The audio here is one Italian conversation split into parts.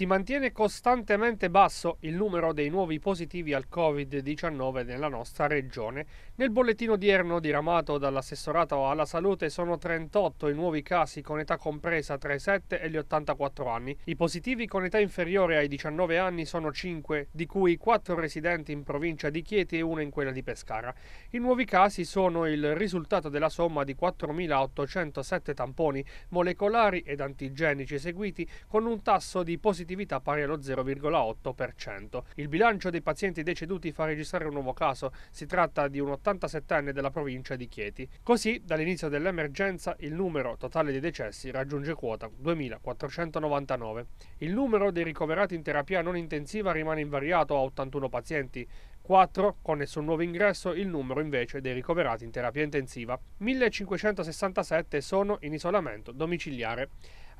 si mantiene costantemente basso il numero dei nuovi positivi al Covid-19 nella nostra regione. Nel bollettino odierno diramato dall'assessorato alla salute sono 38 i nuovi casi con età compresa tra i 7 e gli 84 anni. I positivi con età inferiore ai 19 anni sono 5, di cui 4 residenti in provincia di Chieti e 1 in quella di Pescara. I nuovi casi sono il risultato della somma di 4.807 tamponi molecolari ed antigenici eseguiti con un tasso di positività positività pari allo 0,8%. Il bilancio dei pazienti deceduti fa registrare un nuovo caso, si tratta di un 87enne della provincia di Chieti. Così, dall'inizio dell'emergenza, il numero totale dei decessi raggiunge quota 2499. Il numero dei ricoverati in terapia non intensiva rimane invariato a 81 pazienti, 4 con nessun nuovo ingresso il numero invece dei ricoverati in terapia intensiva. 1567 sono in isolamento domiciliare.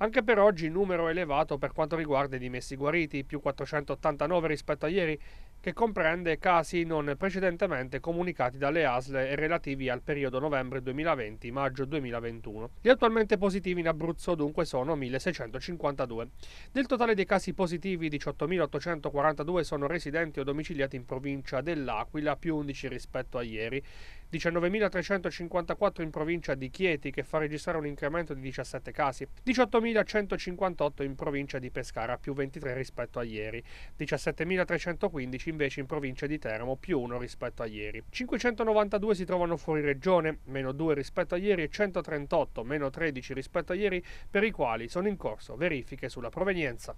Anche per oggi numero elevato per quanto riguarda i dimessi guariti, più 489 rispetto a ieri, che comprende casi non precedentemente comunicati dalle ASL e relativi al periodo novembre 2020-maggio 2021. Gli attualmente positivi in Abruzzo dunque sono 1652. Del totale dei casi positivi 18.842 sono residenti o domiciliati in provincia dell'Aquila, più 11 rispetto a ieri. 19.354 in provincia di Chieti che fa registrare un incremento di 17 casi, 18.158 in provincia di Pescara più 23 rispetto a ieri, 17.315 invece in provincia di Teramo più 1 rispetto a ieri, 592 si trovano fuori regione, meno 2 rispetto a ieri e 138, meno 13 rispetto a ieri per i quali sono in corso verifiche sulla provenienza.